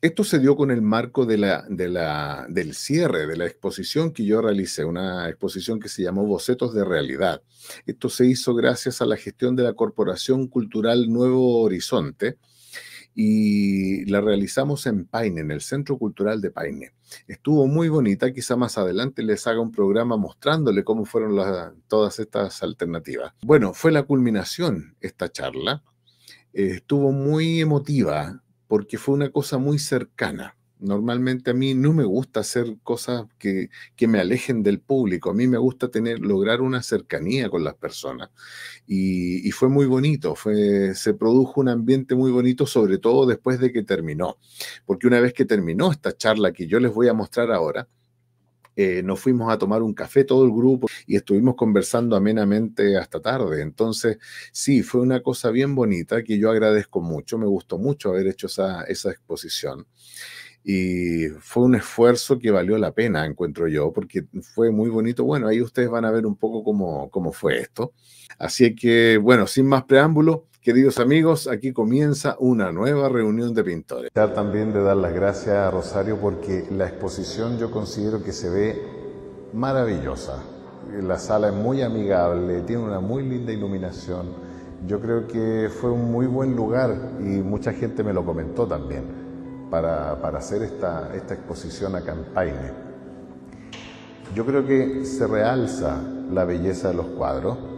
Esto se dio con el marco de del cierre de la exposición que yo realicé, una exposición que se llamó Bocetos de Realidad. Esto se hizo gracias a la gestión de la Corporación Cultural Nuevo Horizonte y la realizamos en Paine, en el Centro Cultural de Paine. Estuvo muy bonita, quizá más adelante les haga un programa mostrándole cómo fueron todas estas alternativas. Bueno, fue la culminación esta charla. estuvo muy emotiva, porque fue una cosa muy cercana. Normalmente a mí no me gusta hacer cosas que, que, me alejen del público. A mí me gusta tener, lograr una cercanía con las personas. Y, y fue muy bonito, fue, se produjo un ambiente muy bonito, sobre todo después de que terminó. Porque una vez que terminó esta charla que yo les voy a mostrar ahora, eh, nos fuimos a tomar un café todo el grupo y estuvimos conversando amenamente hasta tarde. Entonces, sí, fue una cosa bien bonita que yo agradezco mucho, me gustó mucho haber hecho esa, esa exposición. Y fue un esfuerzo que valió la pena, encuentro yo, porque fue muy bonito. Bueno, ahí ustedes van a ver un poco cómo, cómo fue esto. Así que, bueno, sin más preámbulo, Queridos amigos, aquí comienza una nueva reunión de pintores. También de dar las gracias a Rosario porque la exposición yo considero que se ve maravillosa. La sala es muy amigable, tiene una muy linda iluminación. Yo creo que fue un muy buen lugar y mucha gente me lo comentó también para, para hacer esta, esta exposición a campaña Yo creo que se realza la belleza de los cuadros